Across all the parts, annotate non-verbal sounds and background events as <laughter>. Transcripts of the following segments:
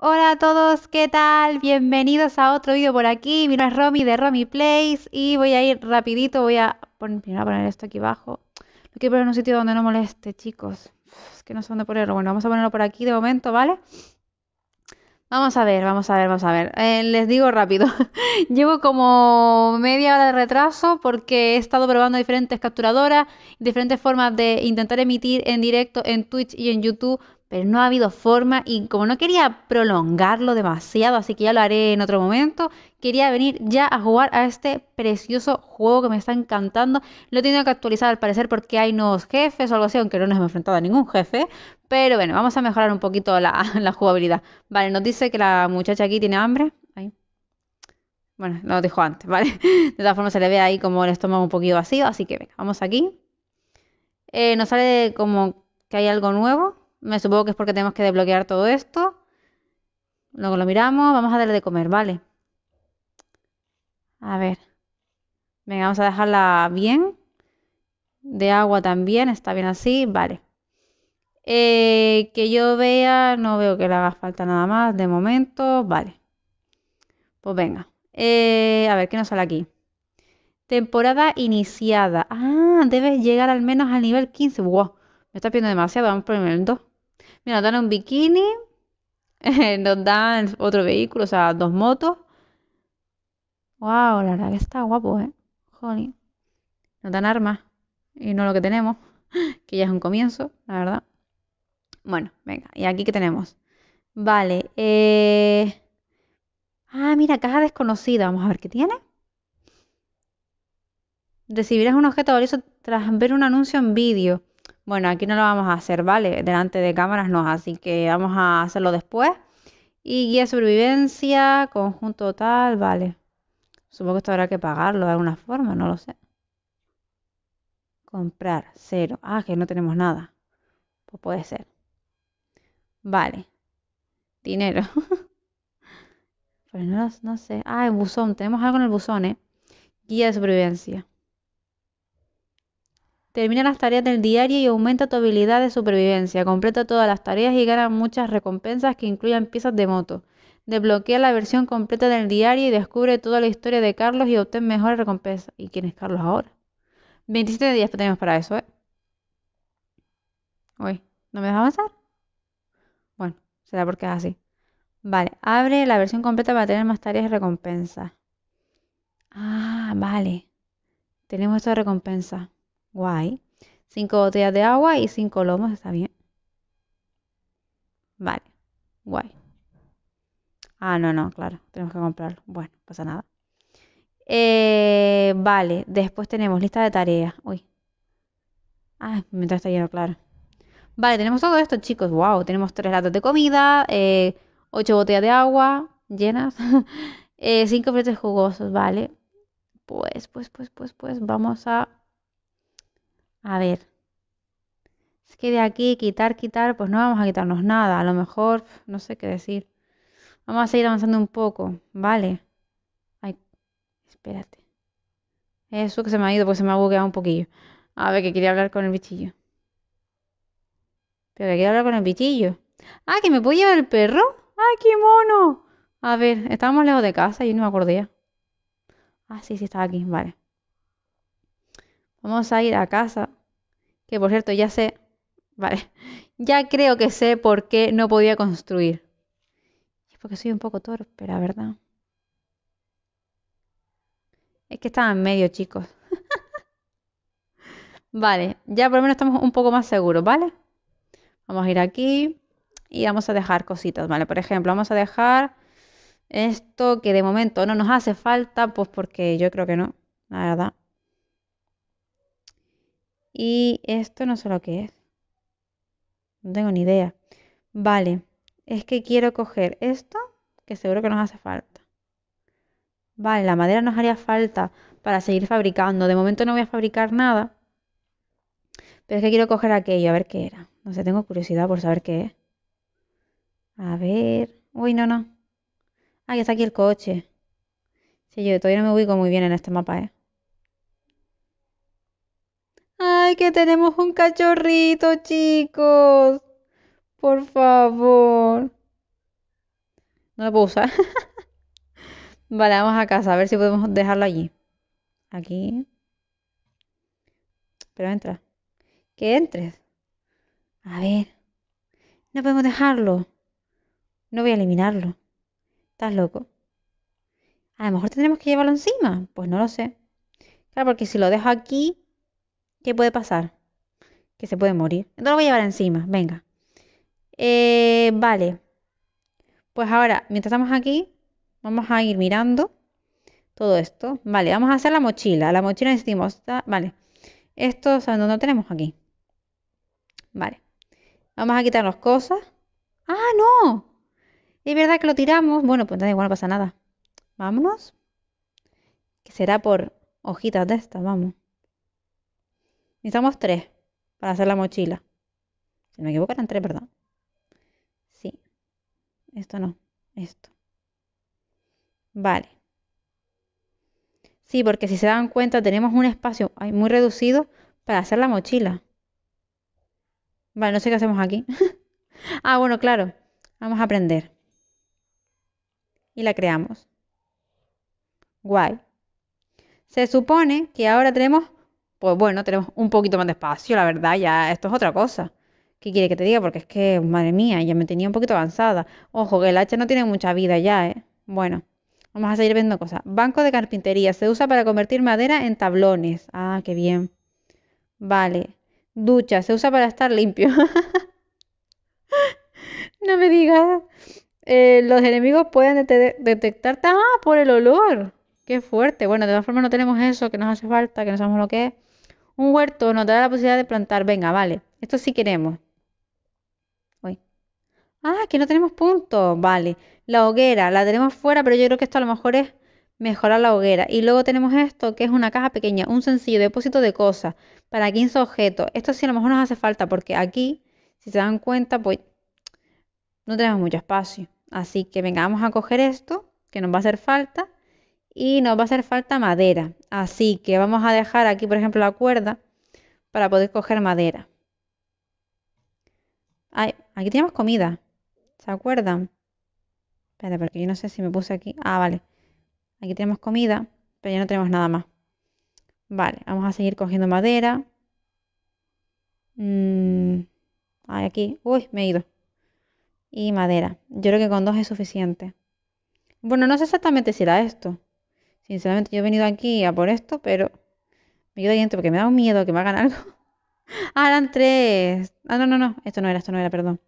Hola a todos, ¿qué tal? Bienvenidos a otro vídeo por aquí. Mira es Romy de Romy Place y voy a ir rapidito, voy a poner, a poner esto aquí abajo. Lo quiero poner en un sitio donde no moleste, chicos. Es que no sé dónde ponerlo. Bueno, vamos a ponerlo por aquí de momento, ¿vale? Vamos a ver, vamos a ver, vamos a ver. Eh, les digo rápido. <laughs> Llevo como media hora de retraso porque he estado probando diferentes capturadoras, diferentes formas de intentar emitir en directo en Twitch y en YouTube pero no ha habido forma y como no quería prolongarlo demasiado, así que ya lo haré en otro momento, quería venir ya a jugar a este precioso juego que me está encantando. Lo he tenido que actualizar al parecer porque hay nuevos jefes o algo así, aunque no nos hemos enfrentado a ningún jefe, pero bueno, vamos a mejorar un poquito la, <laughs> jugabilidad. Vale, nos dice que la muchacha aquí tiene hambre. Ahí. Bueno, lo dijo antes, <laughs> ¿vale? De todas formas se le ve ahí como el estómago un poquito vacío, así que venga, vamos aquí. Eh, nos sale como que hay algo nuevo. Me supongo que es porque tenemos que desbloquear todo esto. Luego lo miramos. Vamos a darle de comer, ¿vale? A ver. Venga, vamos a dejarla bien. De agua también, está bien así, vale. Eh, que yo vea, no veo que le haga falta nada más de momento, vale. Pues venga. Eh, a ver, ¿qué nos sale aquí? Temporada iniciada. Ah, debes llegar al menos al nivel 15. Wow, me está pidiendo demasiado. Vamos por el 2 nos dan un bikini, <laughs> nos dan otro vehículo, o sea, dos motos. Wow, la verdad que está guapo, ¿eh? Joder. Nos dan armas y no lo que tenemos, <gasps> que ya es un comienzo, la verdad. Bueno, venga, ¿y aquí qué tenemos? Vale, eh... Ah, mira, caja desconocida. Vamos a ver qué tiene. Recibirás un objeto valioso tras ver un anuncio en vídeo. Bueno, aquí no lo vamos a hacer, ¿vale? Delante de cámaras no, así que vamos a hacerlo después. Y guía de supervivencia, conjunto tal, vale. Supongo que esto habrá que pagarlo de alguna forma, no lo sé. Comprar, cero. Ah, que no tenemos nada. Pues puede ser. Vale. Dinero. <laughs> pues no, no sé. Ah, el buzón. Tenemos algo en el buzón, ¿eh? Guía de sobrevivencia. Termina las tareas del diario y aumenta tu habilidad de supervivencia. Completa todas las tareas y gana muchas recompensas que incluyan piezas de moto. Desbloquea la versión completa del diario y descubre toda la historia de Carlos y obtén mejores recompensas. ¿Y quién es Carlos ahora? 27 días tenemos para eso, ¿eh? Uy, ¿no me deja avanzar? Bueno, será porque es así. Vale, abre la versión completa para tener más tareas y recompensas. Ah, vale. Tenemos esta recompensa. Guay. Cinco botellas de agua y cinco lomos, está bien. Vale, guay. Ah, no, no, claro, tenemos que comprarlo. Bueno, pasa nada. Eh, vale, después tenemos lista de tareas. Uy. Ah, mientras está lleno, claro. Vale, tenemos todo esto, chicos. Wow, tenemos tres latas de comida, 8 eh, ocho botellas de agua llenas, <laughs> eh, cinco frutos jugosos, vale. Pues, pues, pues, pues, pues, vamos a a ver. Es que de aquí quitar, quitar, pues no vamos a quitarnos nada. A lo mejor, no sé qué decir. Vamos a seguir avanzando un poco, ¿vale? Ay, espérate. Eso que se me ha ido, porque se me ha bugueado un poquillo. A ver, que quería hablar con el bichillo. Pero que quería hablar con el bichillo. Ah, que me puede llevar el perro. ¡Ay, qué mono! A ver, estábamos lejos de casa, y no me acordé. Ah, sí, sí, estaba aquí, vale. Vamos a ir a casa. Que por cierto, ya sé. <laughs> Vale. Ya creo que sé por qué no podía construir. Es porque soy un poco torpe, la verdad. Es que estaba en medio, chicos. <laughs> vale, ya por lo menos estamos un poco más seguros, ¿vale? Vamos a ir aquí y vamos a dejar cositas, ¿vale? Por ejemplo, vamos a dejar esto que de momento no nos hace falta, pues porque yo creo que no, la verdad. Y esto no sé lo que es. No tengo ni idea. Vale, es que quiero coger esto, que seguro que nos hace falta. Vale, la madera nos haría falta para seguir fabricando. De momento no voy a fabricar nada. Pero es que quiero coger aquello, a ver qué era. No sé, tengo curiosidad por saber qué es. A ver. Uy, no, no. Ah, ya está aquí el coche. Sí, yo todavía no me ubico muy bien en este mapa, ¿eh? Ay, que tenemos un cachorrito, chicos. Por favor. No lo puedo <laughs> vale, vamos a casa, a ver si podemos dejarlo allí. Aquí. Pero entra. Que entres. A ver. No podemos dejarlo. No voy a eliminarlo. ¿Estás loco? A lo mejor tendremos que llevarlo encima. Pues no lo sé. Claro, porque si lo dejo aquí, ¿Qué puede pasar? Que se puede morir. Entonces lo voy a llevar encima, venga. Eh, vale. Pues ahora, mientras estamos aquí, vamos a ir mirando todo esto. Vale, vamos a hacer la mochila. La mochila necesitamos... Vale. Esto, no tenemos aquí. Vale. Vamos a quitar las cosas. ¡Ah, no! Es verdad que lo tiramos. Bueno, pues da igual, no pasa nada. Vámonos. Que será por hojitas de estas, vamos. Necesitamos tres para hacer la mochila. Si me equivoco, eran tres, perdón. Sí. Esto no. Esto. Vale. Sí, porque si se dan cuenta, tenemos un espacio muy reducido para hacer la mochila. Vale, no sé qué hacemos aquí. <laughs> ah, bueno, claro. Vamos a aprender. Y la creamos. Guay. Se supone que ahora tenemos pues bueno, tenemos un poquito más de espacio, la verdad, ya esto es otra cosa. ¿Qué quiere que te diga? Porque es que, madre mía, ya me tenía un poquito avanzada. Ojo, que el hacha no tiene mucha vida ya, ¿eh? Bueno, vamos a seguir viendo cosas. Banco de carpintería, se usa para convertir madera en tablones. Ah, qué bien. Vale. Ducha, se usa para estar limpio. <laughs> no me digas. Eh, los enemigos pueden detectar detectarte ah, por el olor. Qué fuerte. Bueno, de todas formas no tenemos eso, que nos hace falta, que no sabemos lo que es. Un huerto nos da la posibilidad de plantar, venga, vale, esto sí queremos. Uy. Ah, que no tenemos punto, vale. La hoguera, la tenemos fuera, pero yo creo que esto a lo mejor es mejorar la hoguera. Y luego tenemos esto, que es una caja pequeña, un sencillo depósito de cosas para 15 objetos. Esto sí a lo mejor nos hace falta, porque aquí, si se dan cuenta, pues no tenemos mucho espacio. Así que venga, vamos a coger esto, que nos va a hacer falta y nos va a hacer falta madera. Así que vamos a dejar aquí, por ejemplo, la cuerda para poder coger madera. aquí tenemos comida. ¿Se acuerdan? Espera, porque yo no sé si me puse aquí. Ah, vale. Aquí tenemos comida, pero ya no tenemos nada más. Vale, vamos a seguir cogiendo madera. Hay mm, aquí. Uy, me he ido. Y madera. Yo creo que con dos es suficiente. Bueno, no sé exactamente si era esto. Sinceramente, yo he venido aquí a por esto, pero me quedo porque me da un miedo que me hagan algo. <laughs> ah, eran tres. Ah, no, no, no. Esto no era, esto no era, perdón.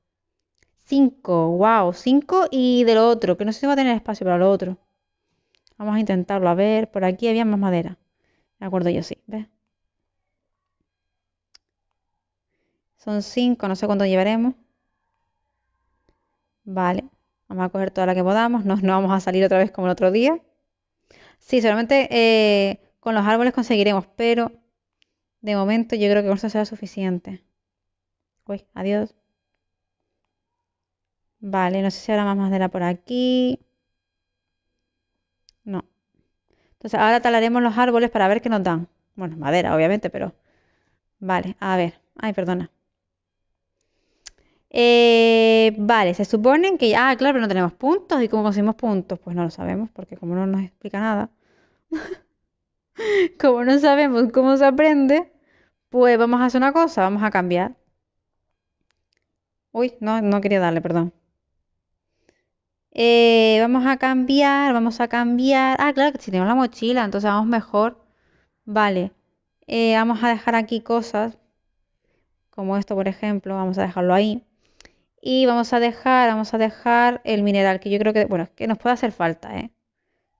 Cinco, wow, cinco y del otro, que no sé si va a tener espacio para lo otro. Vamos a intentarlo, a ver, por aquí había más madera. De acuerdo yo, sí, Son cinco, no sé cuánto llevaremos. Vale, vamos a coger toda la que podamos, no, no vamos a salir otra vez como el otro día. Sí, solamente eh, con los árboles conseguiremos, pero de momento yo creo que esto eso será suficiente. Uy, adiós. Vale, no sé si habrá más madera por aquí. No. Entonces ahora talaremos los árboles para ver qué nos dan. Bueno, madera, obviamente, pero... Vale, a ver. Ay, perdona. Eh, vale, se suponen que ya, ah, claro, pero no tenemos puntos. ¿Y cómo conseguimos puntos? Pues no lo sabemos, porque como no nos explica nada, <laughs> como no sabemos cómo se aprende, pues vamos a hacer una cosa, vamos a cambiar. Uy, no, no quería darle, perdón. Eh, vamos a cambiar, vamos a cambiar. Ah, claro, que si tenemos la mochila, entonces vamos mejor. Vale, eh, vamos a dejar aquí cosas, como esto, por ejemplo, vamos a dejarlo ahí. Y vamos a dejar, vamos a dejar el mineral, que yo creo que, bueno, que nos puede hacer falta, ¿eh?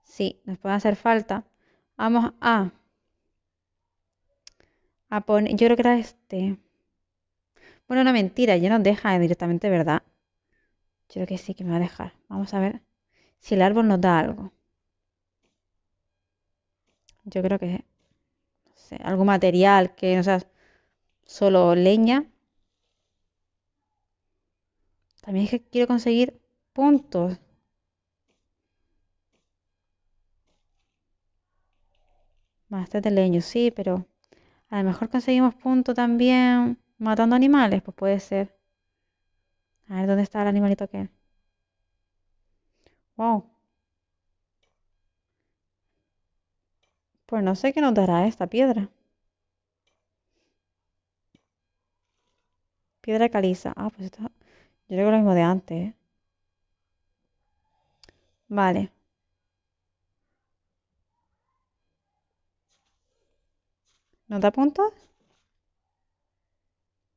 Sí, nos puede hacer falta. Vamos a, a poner, yo creo que era este. Bueno, una mentira, ya nos deja directamente, ¿verdad? Yo creo que sí que me va a dejar. Vamos a ver si el árbol nos da algo. Yo creo que, no sé, algún material que no sea solo leña. También es que quiero conseguir puntos. más de leño, sí, pero a lo mejor conseguimos puntos también matando animales, pues puede ser. A ver, ¿dónde está el animalito que? Wow. Pues no sé qué nos dará esta piedra. Piedra caliza. Ah, pues está yo creo que lo mismo de antes. ¿eh? Vale. ¿No da puntos?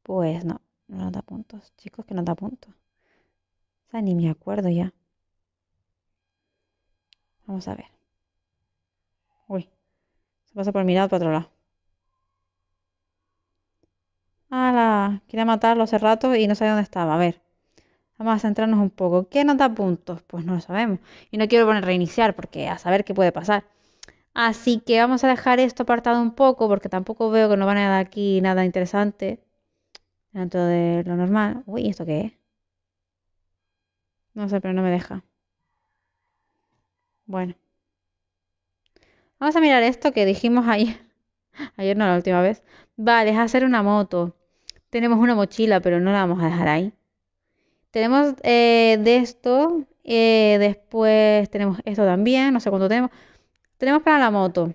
Pues no, no da puntos. Chicos, que no da puntos. O sea, ni me acuerdo ya. Vamos a ver. Uy, se pasa por mirar para otro lado. ¡Hala! Quería matarlo hace rato y no sabía dónde estaba. A ver. Vamos a centrarnos un poco. ¿Qué nos da puntos? Pues no lo sabemos. Y no quiero poner reiniciar porque a saber qué puede pasar. Así que vamos a dejar esto apartado un poco porque tampoco veo que nos van a dar aquí nada interesante dentro de lo normal. Uy, ¿esto qué es? No sé, pero no me deja. Bueno. Vamos a mirar esto que dijimos ayer. <laughs> Ayer no, la última vez. Vale, es hacer una moto. Tenemos una mochila, pero no la vamos a dejar ahí. Tenemos eh, de esto, eh, después tenemos esto también, no sé cuánto tenemos. Tenemos para la moto.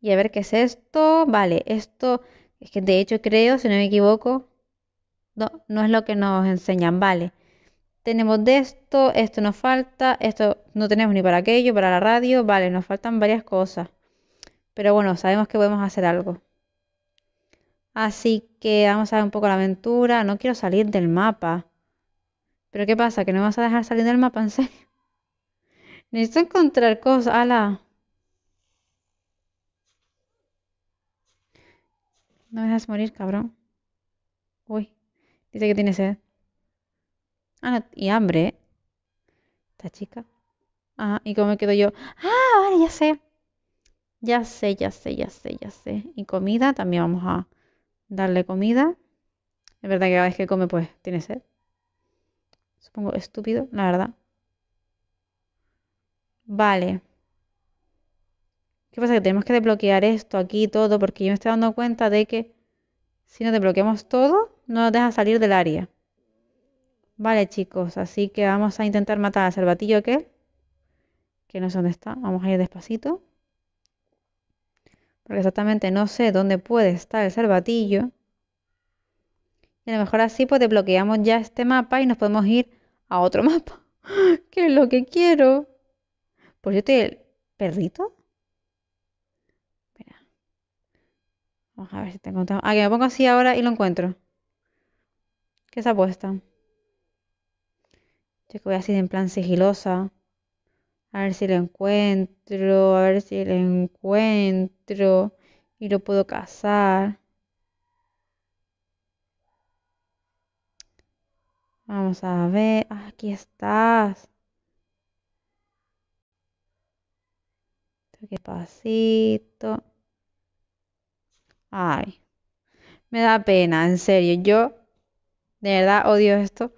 Y a ver qué es esto. Vale, esto es que de hecho creo, si no me equivoco, no, no es lo que nos enseñan. Vale, tenemos de esto, esto nos falta, esto no tenemos ni para aquello, para la radio. Vale, nos faltan varias cosas. Pero bueno, sabemos que podemos hacer algo. Así que vamos a ver un poco la aventura. No quiero salir del mapa. ¿Pero qué pasa? ¿Que no me vas a dejar salir del mapa en serio? <laughs> Necesito encontrar cosas. ¡Hala! No me dejas morir, cabrón. Uy. Dice que tiene sed. Ah, Y hambre, ¿eh? Esta chica. Ah, ¿y cómo me quedo yo? Ah, vale, ya sé. Ya sé, ya sé, ya sé, ya sé. Y comida también vamos a darle comida. Es verdad que cada vez que come, pues tiene sed. Supongo estúpido, la verdad. Vale. ¿Qué pasa? Que tenemos que desbloquear esto aquí todo, porque yo me estoy dando cuenta de que si no desbloqueamos todo, no nos deja salir del área. Vale, chicos, así que vamos a intentar matar al batillo que que no sé dónde está. Vamos a ir despacito porque exactamente no sé dónde puede estar el salvatillo. Y a lo mejor así pues desbloqueamos ya este mapa y nos podemos ir a otro <laughs> mapa. ¿Qué es lo que quiero? Por pues te el perrito? Espera. Vamos a ver si te encontramos. Ah, que me pongo así ahora y lo encuentro. ¿Qué se apuesta? Yo que voy así en plan sigilosa a ver si lo encuentro, a ver si lo encuentro y lo puedo cazar. Vamos a ver, aquí estás. ¿Qué pasito. Ay, me da pena, en serio. Yo de verdad odio esto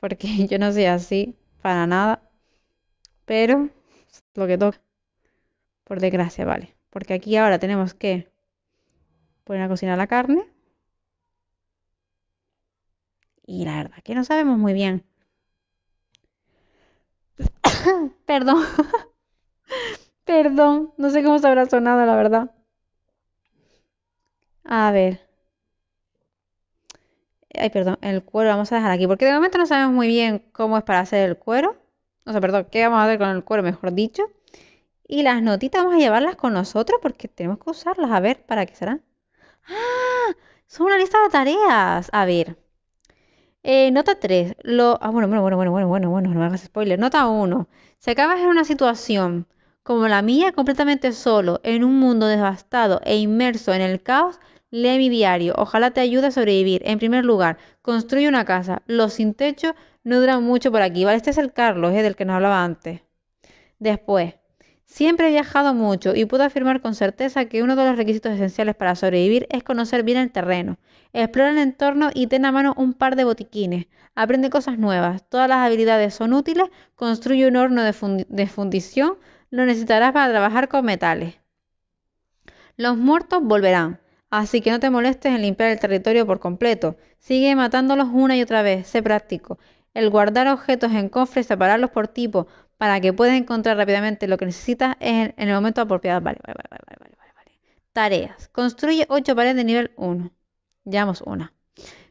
porque <laughs> yo no soy así para nada pero lo que toca. Por desgracia, vale. Porque aquí ahora tenemos que poner a cocinar la carne. Y la verdad que no sabemos muy bien. <coughs> Perdón. <coughs> Perdón. No sé cómo se habrá sonado, la verdad. A ver. Ay, perdón. El cuero vamos a dejar aquí. Porque de momento no sabemos muy bien cómo es para hacer el cuero no sé perdón, ¿qué vamos a hacer con el cuero, mejor dicho? Y las notitas vamos a llevarlas con nosotros porque tenemos que usarlas. A ver, ¿para qué será? ¡Ah! Son una lista de tareas. A ver. Eh, nota 3. Lo... Ah, bueno, bueno, bueno, bueno, bueno, bueno, bueno, no hagas spoiler. Nota 1. Si acabas en una situación como la mía, completamente solo, en un mundo devastado e inmerso en el caos, lee mi diario. Ojalá te ayude a sobrevivir. En primer lugar, construye una casa. Lo sin techo no dura mucho por aquí, ¿vale? Este es el Carlos, ¿eh? del que nos hablaba antes. Después, siempre he viajado mucho y puedo afirmar con certeza que uno de los requisitos esenciales para sobrevivir es conocer bien el terreno. Explora el entorno y ten a mano un par de botiquines. Aprende cosas nuevas. Todas las habilidades son útiles. Construye un horno de fundición. Lo necesitarás para trabajar con metales. Los muertos volverán. Así que no te molestes en limpiar el territorio por completo. Sigue matándolos una y otra vez, sé práctico. El guardar objetos en cofres, separarlos por tipo para que puedas encontrar rápidamente lo que necesitas en, el momento apropiado. Vale, vale, vale, vale, vale, vale. Tareas. Construye ocho paredes de nivel 1. llamamos una.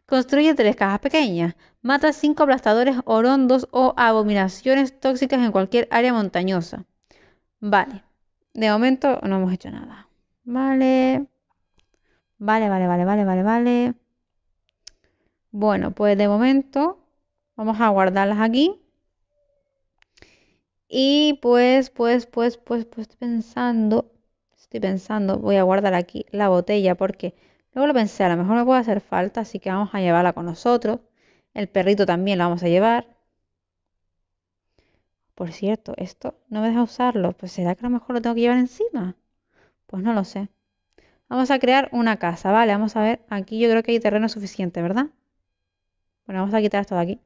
Construye tres cajas pequeñas. Mata cinco aplastadores orondos o abominaciones tóxicas en cualquier área montañosa. Vale. De momento no hemos hecho nada. Vale. Vale, vale, vale, vale, vale, vale. Bueno, pues de momento Vamos a guardarlas aquí. Y pues, pues, pues, pues, pues estoy pensando, estoy pensando, voy a guardar aquí la botella porque luego lo pensé, a lo mejor no puede hacer falta, así que vamos a llevarla con nosotros. El perrito también lo vamos a llevar. Por cierto, esto no me deja usarlo, pues será que a lo mejor lo tengo que llevar encima. Pues no lo sé. Vamos a crear una casa, vale, vamos a ver, aquí yo creo que hay terreno suficiente, ¿verdad? Bueno, vamos a quitar esto de aquí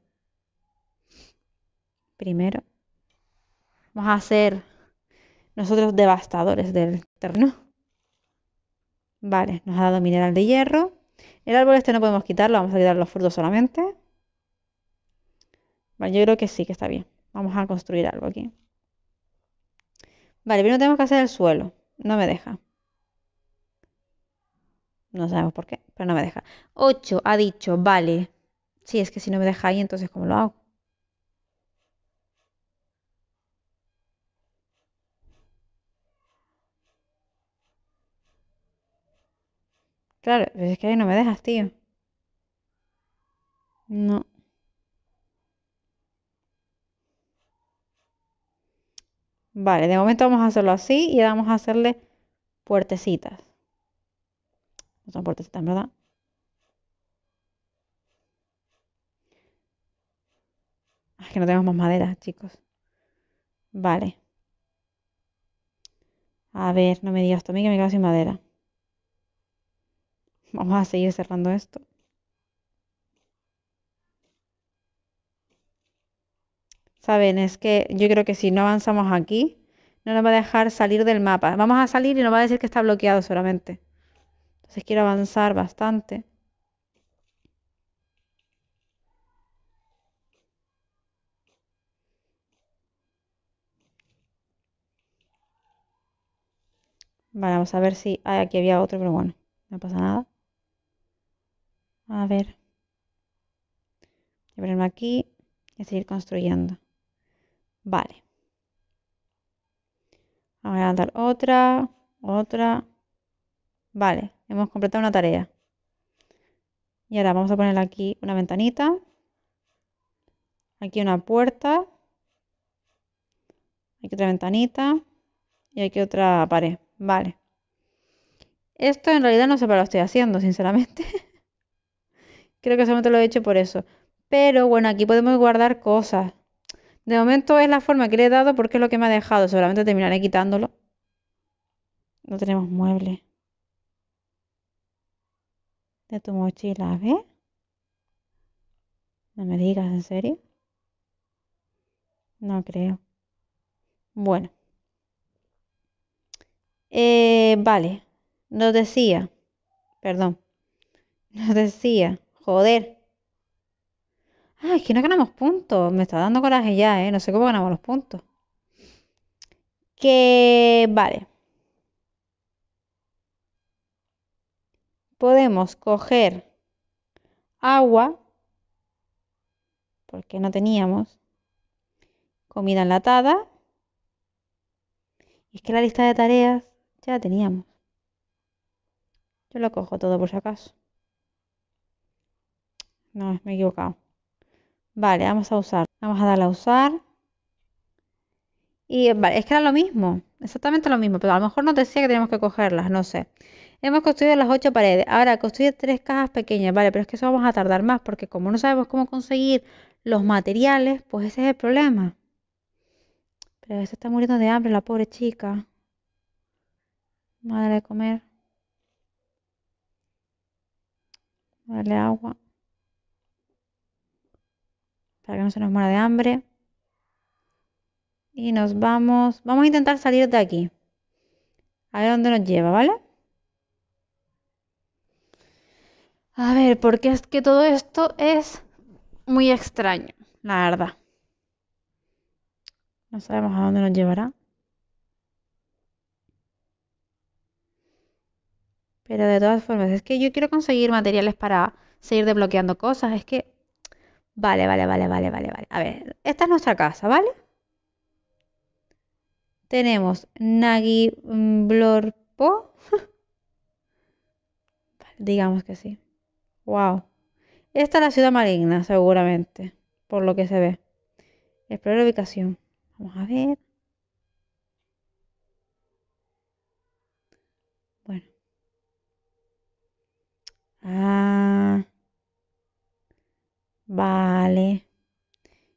primero. Vamos a hacer nosotros devastadores del terreno. Vale, nos ha dado mineral de hierro. El árbol este no podemos quitarlo, vamos a quitar los frutos solamente. Vale, yo creo que sí, que está bien. Vamos a construir algo aquí. Vale, primero tenemos que hacer el suelo. No me deja. No sabemos por qué, pero no me deja. 8 ha dicho, vale. Sí, es que si no me deja ahí, entonces ¿cómo lo hago? Claro, pues es que ahí no me dejas, tío. No. Vale, de momento vamos a hacerlo así y vamos a hacerle puertecitas. No son puertecitas, ¿verdad? Ah, es que no tenemos más madera, chicos. Vale. A ver, no me digas, mí que me quedo sin madera. Vamos a seguir cerrando esto. Saben, es que yo creo que si no avanzamos aquí, no nos va a dejar salir del mapa. Vamos a salir y nos va a decir que está bloqueado solamente. Entonces quiero avanzar bastante. vamos a ver si... aquí había otro, pero bueno, no pasa nada. A ver. Voy aquí y seguir construyendo. Vale. Vamos a levantar otra, otra. Vale, hemos completado una tarea. Y ahora vamos a poner aquí una ventanita. Aquí una puerta. Aquí otra ventanita. Y aquí otra pared. Vale. Esto en realidad no sé para lo estoy haciendo, sinceramente. <laughs> Creo que solamente lo he hecho por eso. Pero bueno, aquí podemos guardar cosas. De momento es la forma que le he dado porque es lo que me ha dejado. Seguramente terminaré quitándolo. No tenemos mueble. De tu mochila, ¿eh? No me digas, ¿en serio? No creo. Bueno. Eh, vale. Nos decía. Perdón. Nos decía Joder. Ah, es que no ganamos puntos. Me está dando coraje ya, ¿eh? No sé cómo ganamos los puntos. Que... Vale. Podemos coger agua, porque no teníamos comida enlatada. Es que la lista de tareas ya la teníamos. Yo lo cojo todo por si acaso. No, me he equivocado. Vale, vamos a usar. Vamos a darle a usar. Y vale, es que era lo mismo, exactamente lo mismo, pero a lo mejor no decía que teníamos que cogerlas, no sé. Hemos construido las ocho paredes, ahora construye tres cajas pequeñas, vale, pero es que eso vamos a tardar más porque como no sabemos cómo conseguir los materiales, pues ese es el problema. Pero se está muriendo de hambre la pobre chica. Madre de comer. Vale, agua para que no se nos muera de hambre. Y nos vamos, vamos a intentar salir de aquí. A ver dónde nos lleva, ¿vale? A ver, porque es que todo esto es muy extraño, la verdad. No sabemos a dónde nos llevará. Pero de todas formas, es que yo quiero conseguir materiales para seguir desbloqueando cosas. Es que Vale, vale, vale, vale, vale, vale. A ver, esta es nuestra casa, ¿vale? Tenemos Nagi mm, Blorpo. <laughs> digamos que sí. Wow. Esta es la ciudad maligna, seguramente, por lo que se ve. Explorar la ubicación. Vamos a ver. Bueno. Ah. Vale.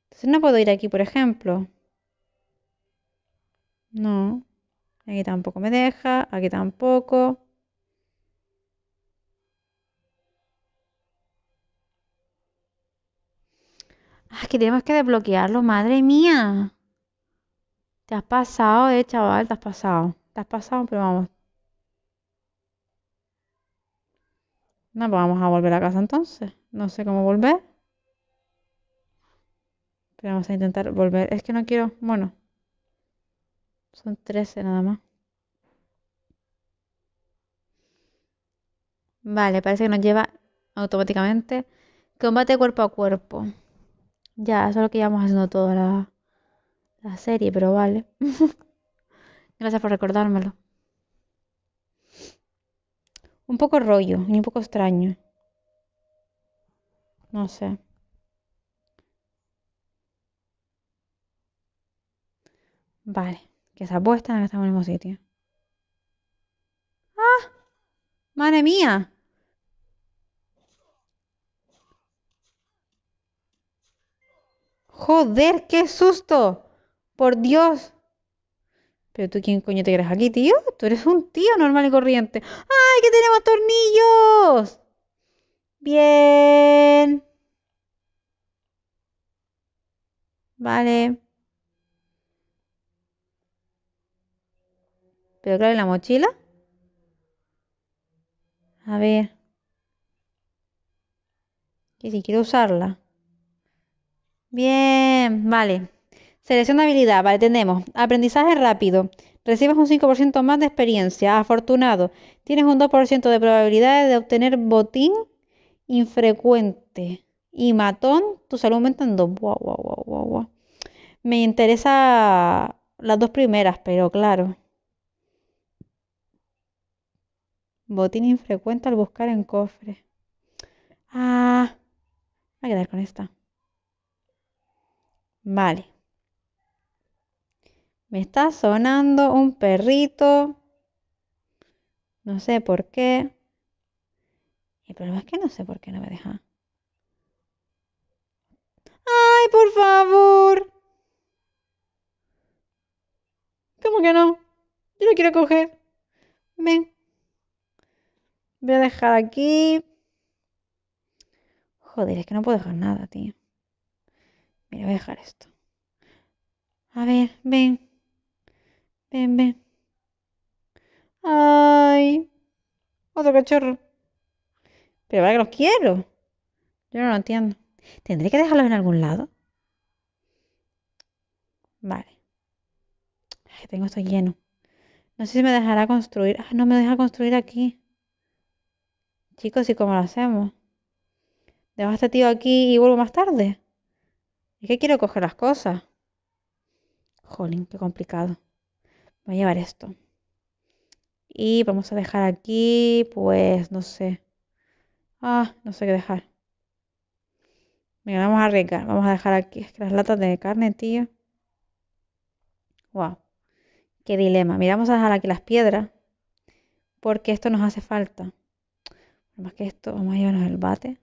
Entonces no puedo ir aquí, por ejemplo. No. Aquí tampoco me deja, aquí tampoco. Ah, que tenemos que desbloquearlo, madre mía. Te has pasado, eh, chaval, te has pasado. Te has pasado, pero vamos. No, pues vamos a volver a casa entonces. No sé cómo volver. Pero vamos a intentar volver. Es que no quiero... Bueno. Son 13 nada más. Vale, parece que nos lleva automáticamente. Combate cuerpo a cuerpo. Ya, eso es lo que llevamos haciendo toda la, la serie, pero vale. <laughs> Gracias por recordármelo. Un poco rollo y un poco extraño. No sé. Vale, que se apuestan a que estamos en el mismo sitio. ¡Ah! ¡Madre mía! ¡Joder, qué susto! ¡Por Dios! ¿Pero tú quién coño te crees aquí, tío? Tú eres un tío normal y corriente. ¡Ay, que tenemos tornillos! Bien. Vale. en la mochila. A ver. Y si quiero usarla. Bien, vale. Selección de habilidad, vale, tenemos aprendizaje rápido. Recibes un 5% más de experiencia, afortunado. Tienes un 2% de probabilidades de obtener botín infrecuente. Y matón, tu salud aumentando. wow, wow, wow, Me interesa las dos primeras, pero claro. Botín infrecuente al buscar en cofre. Ah, voy a quedar con esta. Vale. Me está sonando un perrito. No sé por qué. El problema es que no sé por qué no me deja. ¡Ay, por favor! ¿Cómo que no? Yo lo quiero coger. Ven. Voy a dejar aquí. Joder, es que no puedo dejar nada, tío. Mira, voy a dejar esto. A ver, ven. Ven, ven. Ay. Otro cachorro. Pero vale que los quiero. Yo no lo entiendo. ¿Tendré que dejarlos en algún lado? Vale. Ay, tengo esto lleno. No sé si me dejará construir. Ah, no me deja construir aquí. Chicos, ¿y cómo lo hacemos? Dejo a este tío aquí y vuelvo más tarde. ¿Y que quiero coger las cosas. Jolín, qué complicado. Voy a llevar esto. Y vamos a dejar aquí, pues, no sé. Ah, no sé qué dejar. Mira, vamos a arriesgar. Vamos a dejar aquí es las latas de carne, tío. Wow. Qué dilema. Miramos a dejar aquí las piedras. Porque esto nos hace falta más que esto, vamos a llevarnos el bate.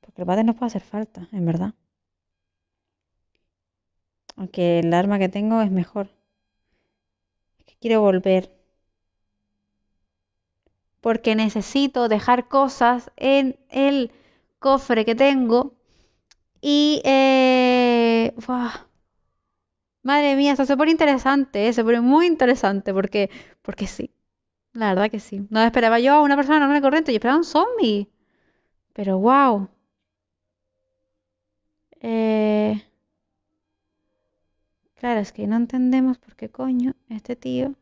Porque el bate nos puede hacer falta, en verdad. Aunque el arma que tengo es mejor. que quiero volver. Porque necesito dejar cosas en el cofre que tengo. Y... Eh, madre mía, esto se pone interesante, eh, se pone muy interesante porque, porque sí. La verdad que sí. No esperaba yo a una persona normal y corriente, yo esperaba un zombie. Pero wow. Eh, claro, es que no entendemos por qué coño este tío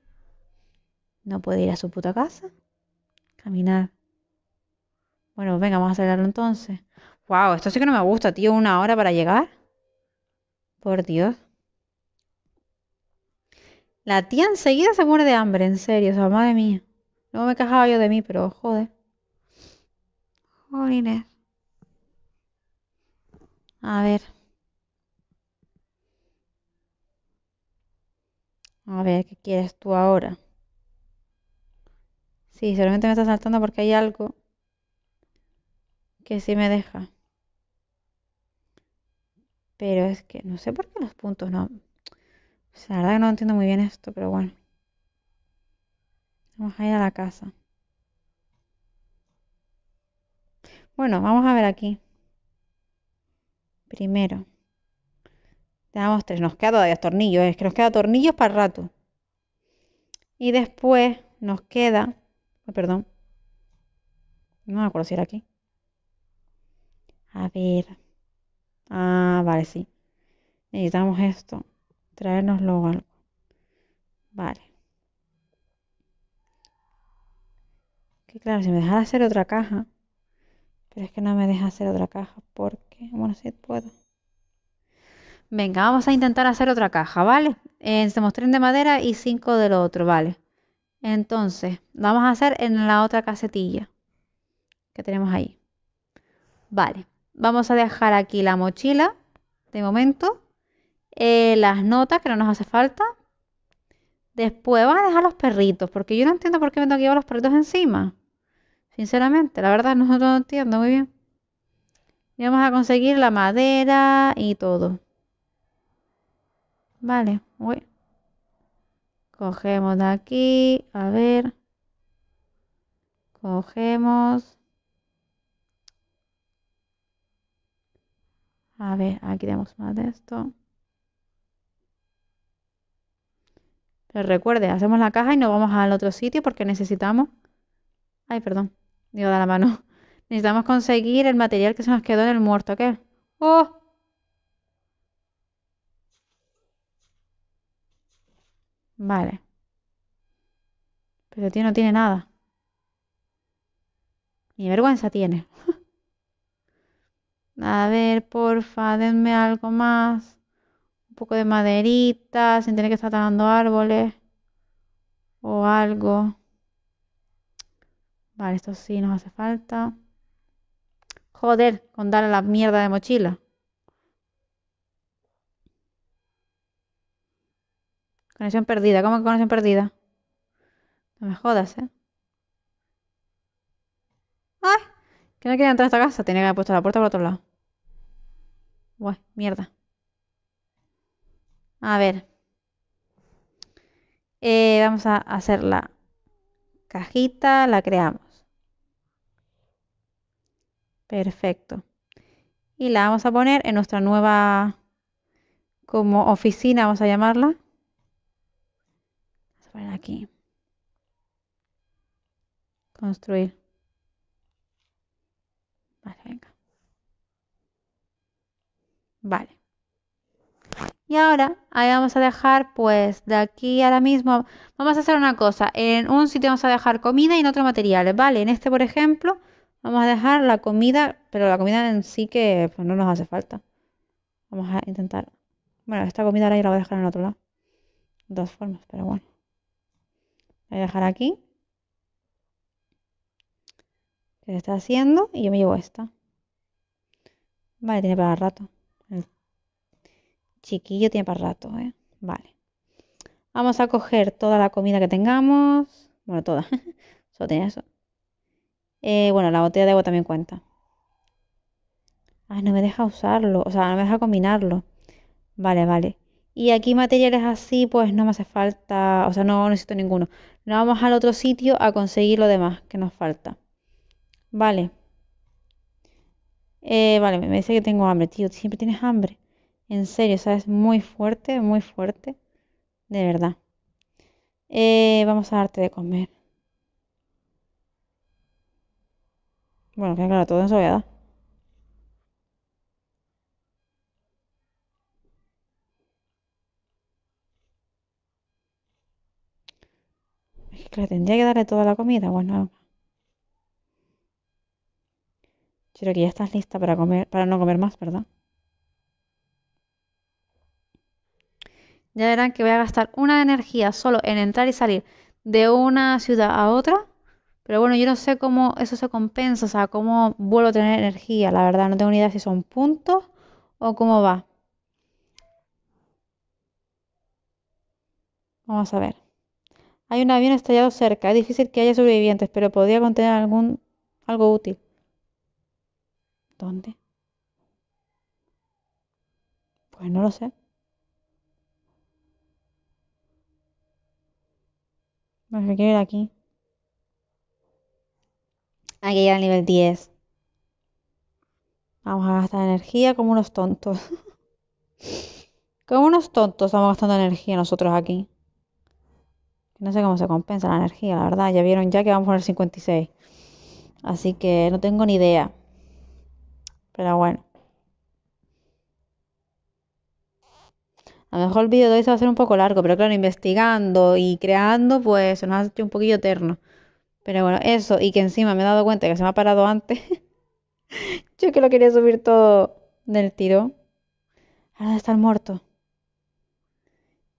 no puede ir a su puta casa. Caminar. Bueno, venga, vamos a hacerlo entonces. Wow, esto sí que no me gusta, tío. Una hora para llegar. Por Dios. La tía enseguida se muere de hambre, en serio, o sea, madre mía. No me cajaba yo de mí, pero joder. Joder. A ver. A ver, ¿qué quieres tú ahora? Sí, solamente me está saltando porque hay algo que sí me deja. Pero es que no sé por qué los puntos no. Pues la verdad que no entiendo muy bien esto, pero bueno. Vamos a ir a la casa. Bueno, vamos a ver aquí. Primero. Tenemos tres. Nos queda todavía tornillos. ¿eh? Es que nos queda tornillos para rato. Y después nos queda. Ah, perdón. No me acuerdo si era aquí. A ver. Ah, vale, sí. Necesitamos esto traernos luego algo. Vale. Que claro, si me dejara hacer otra caja. Pero es que no me deja hacer otra caja porque... Bueno, si puedo. Venga, vamos a intentar hacer otra caja, ¿vale? En eh, se mostren de madera y de del otro, ¿vale? Entonces, vamos a hacer en la otra casetilla que tenemos ahí. Vale, vamos a dejar aquí la mochila de momento. Eh, las notas que no nos hace falta. Después van a dejar los perritos, porque yo no entiendo por qué me tengo que llevar los perritos encima. Sinceramente, la verdad no, lo entiendo muy bien. Y vamos a conseguir la madera y todo. Vale, Cogemos de aquí, a ver. Cogemos. A ver, aquí tenemos más de esto. Pues recuerde, hacemos la caja y nos vamos al otro sitio porque necesitamos... Ay, perdón, digo da la mano. <laughs> Necesitamos conseguir el material que se nos quedó en el muerto, ¿qué? ¡Oh! Vale. Pero tío no tiene nada. Ni vergüenza tiene. <laughs> A ver, porfa, denme algo más poco de maderita, sin tener que estar talando árboles o algo. Vale, esto sí nos hace falta. Joder, con darle la mierda de mochila. Conexión perdida. ¿Cómo que conexión perdida? No me jodas, ¿eh? ¡Ay! Que no quería entrar a esta casa. Tenía que haber puesto la puerta por otro lado. Buah, mierda. A ver. Eh, vamos a hacer la cajita, la creamos. Perfecto. Y la vamos a poner en nuestra nueva como oficina, vamos a llamarla. Vamos a poner aquí. Construir. Vale, venga. Vale. Y ahora ahí vamos a dejar, pues de aquí ahora mismo, vamos a hacer una cosa. En un sitio vamos a dejar comida y en otro materiales, ¿vale? En este, por ejemplo, vamos a dejar la comida, pero la comida en sí que pues, no nos hace falta. Vamos a intentar... Bueno, esta comida ahora la voy a dejar en otro lado. dos formas, pero bueno. voy a dejar aquí. ¿Qué se está haciendo y yo me llevo esta. Vale, tiene para rato. Chiquillo tiene para rato, ¿eh? Vale. Vamos a coger toda la comida que tengamos. Bueno, toda. <laughs> Solo tenía eso. Eh, bueno, la botella de agua también cuenta. Ay, no me deja usarlo. O sea, no me deja combinarlo. Vale, vale. Y aquí materiales así, pues no me hace falta. O sea, no necesito ninguno. Nos vamos al otro sitio a conseguir lo demás que nos falta. Vale. Eh, vale, me dice que tengo hambre, tío. Siempre tienes hambre. En serio, sabes, es muy fuerte, muy fuerte. De verdad. Eh, vamos a darte de comer. Bueno, que claro, todo en soledad. Es que le tendría que darle toda la comida. Bueno, pues, Creo que ya estás lista para comer, para no comer más, ¿verdad? ya verán que voy a gastar una energía solo en entrar y salir de una ciudad a otra. Pero bueno, yo no sé cómo eso se compensa, o sea, cómo vuelvo a tener energía, la verdad, no tengo ni idea si son puntos o cómo va. Vamos a ver. Hay un avión estallado cerca, es difícil que haya sobrevivientes, pero podría contener algún algo útil. ¿Dónde? Pues no lo sé. Vamos pues a aquí. Hay que llegar al nivel 10. Vamos a gastar energía como unos tontos. <laughs> como unos tontos estamos gastando energía nosotros aquí. No sé cómo se compensa la energía, la verdad. Ya vieron ya que vamos a poner 56. Así que no tengo ni idea. Pero bueno. A lo mejor el vídeo de hoy se va a hacer un poco largo, pero claro, investigando y creando, pues se nos ha hecho un poquillo eterno. Pero bueno, eso, y que encima me he dado cuenta que se me ha parado antes. <laughs> Yo que lo quería subir todo del tiro. Ahora está el muerto.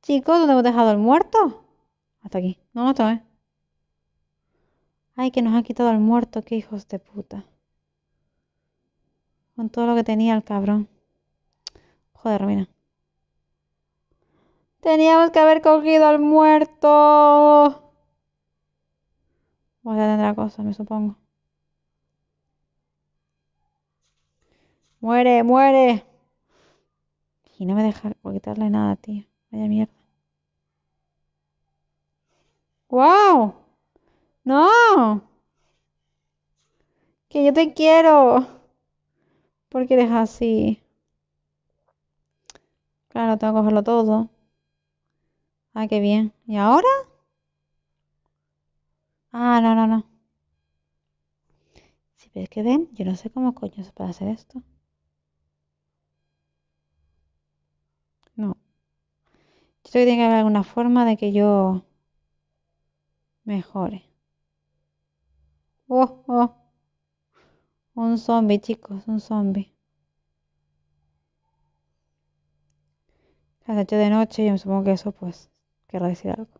Chicos, ¿dónde hemos dejado el muerto? Hasta aquí. No, no está, ¿eh? Ay, que nos han quitado el muerto, qué hijos de puta. Con todo lo que tenía el cabrón. Joder, mira. Teníamos que haber cogido al muerto. Voy a tendrá cosas, me supongo. Muere, muere. Y no me deja quitarle nada, tío. Vaya mierda. ¡Wow! ¡No! Que yo te quiero. ¿Por qué eres así. Claro, tengo que cogerlo todo. Ah, qué bien. ¿Y ahora? Ah, no, no, no. Si ves que ven, yo no sé cómo coño se puede hacer esto. No. Yo creo que tiene que haber alguna forma de que yo mejore. Oh, oh. Un zombie, chicos, un zombie. Se hecho de noche, yo me supongo que eso pues Quiero decir algo.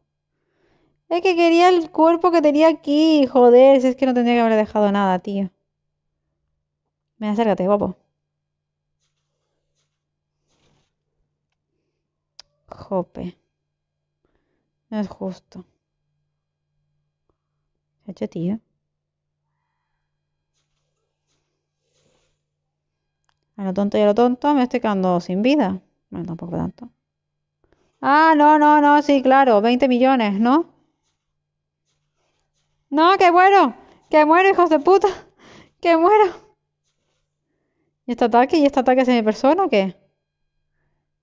Es que quería el cuerpo que tenía aquí, joder, es que no tendría que haber dejado nada, tío. Me acércate, guapo. Jope. No es justo. Se tío. A lo tonto y a lo tonto me estoy quedando sin vida. Bueno, tampoco tanto. Ah, no, no, no, sí, claro, 20 millones, ¿no? No, que bueno, que bueno, hijos de puta, <laughs> que muero. ¿Y este ataque? ¿Y este ataque hacia mi persona o qué?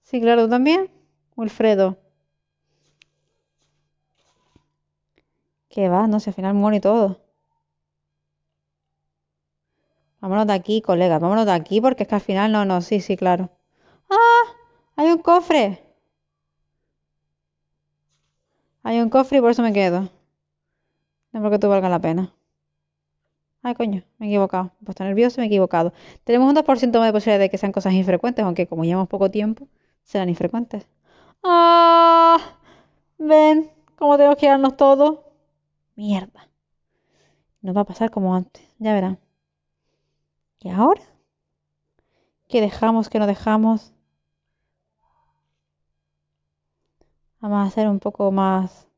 Sí, claro, tú también, Wilfredo. ¿Qué va, no sé, al final muero y todo. Vámonos de aquí, colega, vámonos de aquí porque es que al final no, no, sí, sí, claro. ¡Ah! Hay un cofre. Hay un cofre y por eso me quedo. No porque tú valga la pena. Ay, coño, me he equivocado. Pues está nervioso, me he equivocado. Tenemos un 2% más de posibilidad de que sean cosas infrecuentes, aunque como llevamos poco tiempo, serán infrecuentes. ¡Ah! Ven, cómo tenemos que irnos todo? Mierda. No va a pasar como antes, ya verán. ¿Y ahora? ¿Qué dejamos, qué no dejamos? vamos a hacer un poco más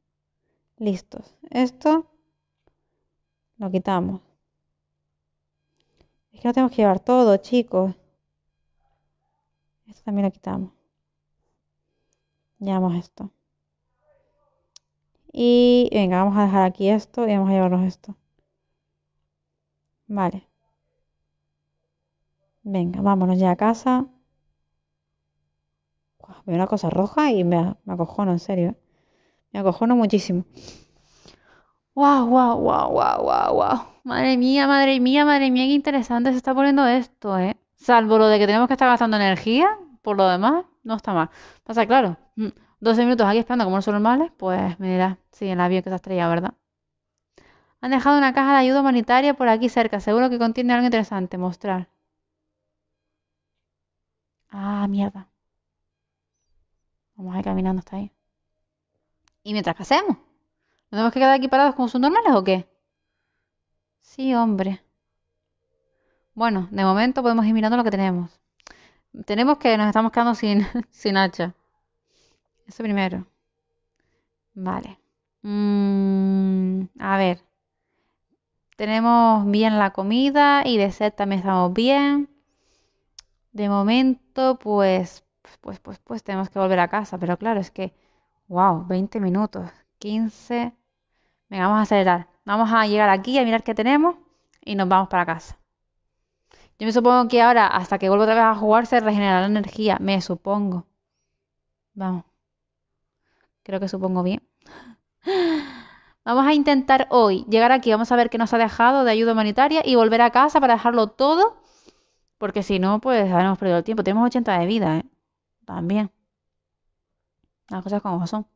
listos. Esto lo quitamos. Es que no tenemos que llevar todo, chicos. Esto también lo quitamos. Llevamos esto. Y venga, vamos a dejar aquí esto y vamos a llevarnos esto. Vale. Venga, vámonos ya a casa. Veo una cosa roja y me, me acojono, en serio. ¿eh? Me acojono muchísimo. ¡Wow, wow, wow, wow, wow, wow! Madre mía, madre mía, madre mía, qué interesante se está poniendo esto, ¿eh? Salvo lo de que tenemos que estar gastando energía, por lo demás, no está mal. Pasa, claro, 12 mm, minutos aquí esperando como no son normales, pues me dirás, sí, el avión que se ha ¿verdad? Han dejado una caja de ayuda humanitaria por aquí cerca, seguro que contiene algo interesante, mostrar. Ah, mierda. Vamos a ir caminando hasta ahí. ¿Y mientras qué hacemos? ¿Nos tenemos que quedar aquí parados como normales o qué? Sí, hombre. Bueno, de momento podemos ir mirando lo que tenemos. Tenemos que nos estamos quedando sin, <laughs> sin hacha. Eso primero. Vale. Mm, a ver. Tenemos bien la comida y de set también estamos bien. De momento, pues pues, pues, pues, pues, tenemos que volver a casa. Pero claro, es que, wow, 20 minutos, 15. Venga, vamos a acelerar. Vamos a llegar aquí a mirar qué tenemos y nos vamos para casa. Yo me supongo que ahora, hasta que vuelva otra vez a jugar, se regenerará la energía. Me supongo. Vamos. Creo que supongo bien. <gasps> Vamos a intentar hoy llegar aquí, vamos a ver qué nos ha dejado de ayuda humanitaria y volver a casa para dejarlo todo, porque si no, pues habremos perdido el tiempo. Tenemos 80 de vida, ¿eh? También. Las cosas como son.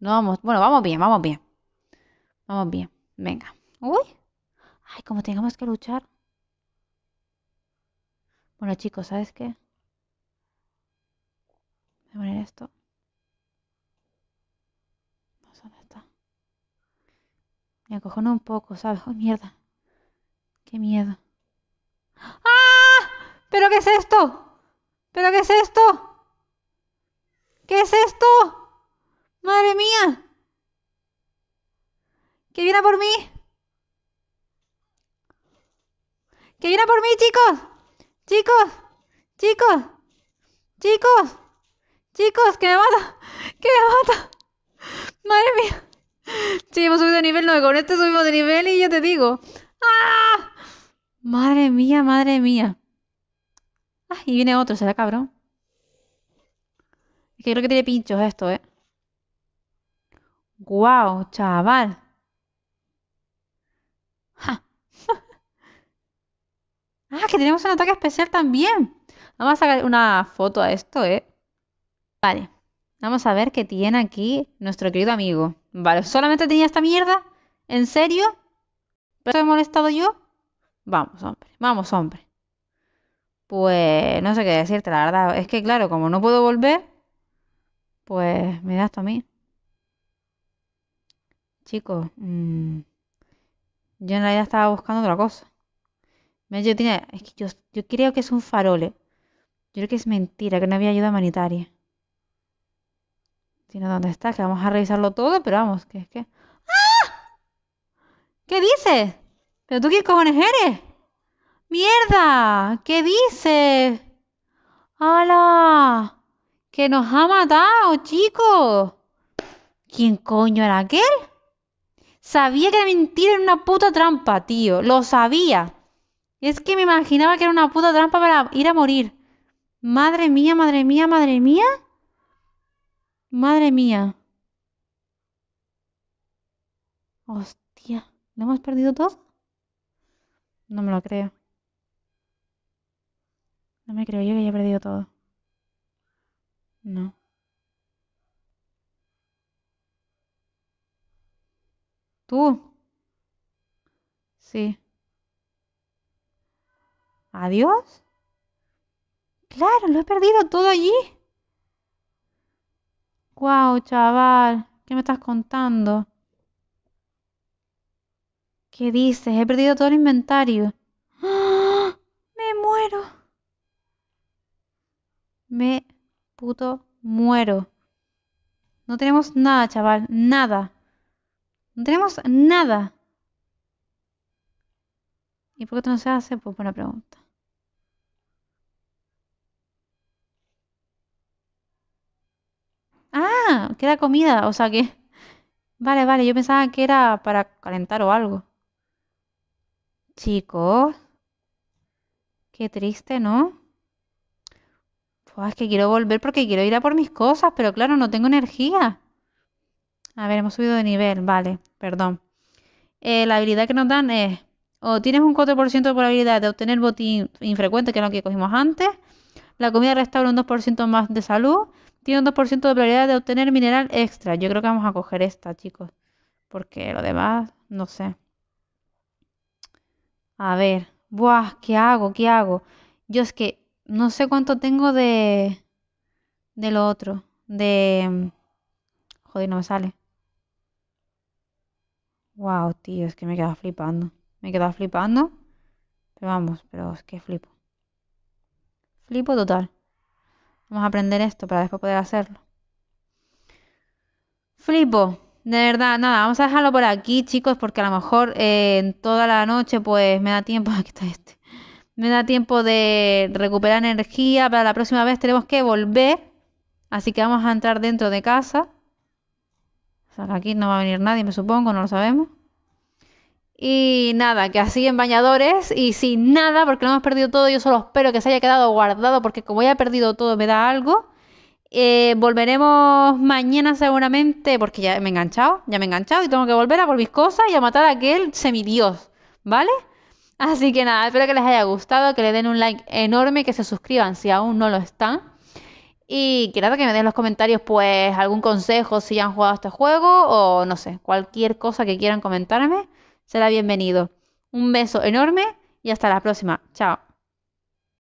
No vamos, bueno, vamos bien, vamos bien. Vamos bien. Venga. Uy. Ay, como tengamos que luchar. Bueno, chicos, ¿sabes qué? Voy a poner esto. No dónde Me acojono un poco, ¿sabes? mierda! ¡Qué miedo! ¡Ah! ¿Pero qué es esto? ¿Pero qué es esto? ¿Qué es esto? Madre mía. Que viene por mí. Que viene por mí, chicos. Chicos. Chicos. Chicos. Chicos, que me mata. <laughs> Que me mata. Madre mía. Sí, hemos subido de nivel 9. Con este subimos de nivel y yo te digo. ¡Ah! Madre mía, madre mía. Ah, y viene otro, será cabrón. Que creo que tiene pinchos esto, ¿eh? ¡Guau, chaval! <laughs> ¡Ah, que tenemos un ataque especial también! Vamos a sacar una foto a esto, ¿eh? Vale. Vamos a ver qué tiene aquí nuestro querido amigo. Vale, ¿solamente tenía esta mierda? ¿En serio? ¿Pero he molestado yo? Vamos, hombre. Vamos, hombre. Pues no sé qué decirte, la verdad. Es que, claro, como no puedo volver, pues me esto a mí. Chicos, mm, yo en realidad estaba buscando otra cosa. Yo, que yo, creo que es un farole. Yo creo que es mentira, que no había ayuda humanitaria. Sino dónde está, que vamos a revisarlo todo, pero vamos, que es que. ¡Ah! ¿Qué dices? ¿Pero tú qué cojones eres? ¡Mierda! ¿Qué dices? ¡Hala! que nos ha matado, chicos. ¿Quién coño era aquel? Sabía que era mentira era una puta trampa, tío. Lo sabía. Es que me imaginaba que era una puta trampa para ir a morir. Madre mía, madre mía, madre mía. Madre mía. Hostia. ¿Lo hemos perdido todo? No me lo creo. No me creo yo que haya perdido todo. No. ¿Tú? Sí. ¿Adiós? Claro, lo he perdido todo allí. Guau, wow, chaval, ¿qué me estás contando? ¿Qué dices? He perdido todo el inventario. ¡Ah! ¡Me muero! Me puto muero. No tenemos nada, chaval, nada. No tenemos nada. ¿Y por qué no se hace? Pues buena pregunta. Ah, queda comida, o sea que... Vale, vale, yo pensaba que era para calentar o algo. Chicos, qué triste, ¿no? es que quiero volver porque quiero ir a por mis cosas, pero claro, no tengo energía. A ver, hemos subido de nivel, vale, perdón. Eh, la habilidad que nos dan es, o tienes un 4% de probabilidad de obtener botín infrecuente, que es lo que cogimos antes, la comida restaura un 2% más de salud, tiene un 2% de probabilidad de obtener mineral extra. Yo creo que vamos a coger esta, chicos, porque lo demás, no sé. A ver, buah, ¿qué hago? ¿Qué hago? Yo es que no sé cuánto tengo de, de lo otro, de... Mm, joder, no me sale. Wow, tío, es que me queda flipando. Me queda flipando. Pero vamos, pero es que flipo. Flipo total. Vamos a aprender esto para después poder hacerlo. Flipo. De verdad, nada, vamos a dejarlo por aquí, chicos, porque a lo mejor eh, en toda la noche pues me da tiempo. Aquí <laughs> está este me da tiempo de recuperar energía. Para la próxima vez tenemos que volver. Así que vamos a entrar dentro de casa. aquí no va a venir nadie, me supongo, no lo sabemos. Y nada, que así en bañadores y sin nada, porque no hemos perdido todo. Yo solo espero que se haya quedado guardado, porque como ya he perdido todo, me da algo. Eh, volveremos mañana seguramente, porque ya me he enganchado, ya me he enganchado y tengo que volver a por mis cosas y a matar a aquel semidios, ¿vale? Así que nada, espero que les haya gustado, que le den un like enorme, que se suscriban si aún no lo están. Y nada, que me den en los comentarios pues algún consejo si han jugado este juego o no sé, cualquier cosa que quieran comentarme será bienvenido. Un beso enorme y hasta la próxima. Chao.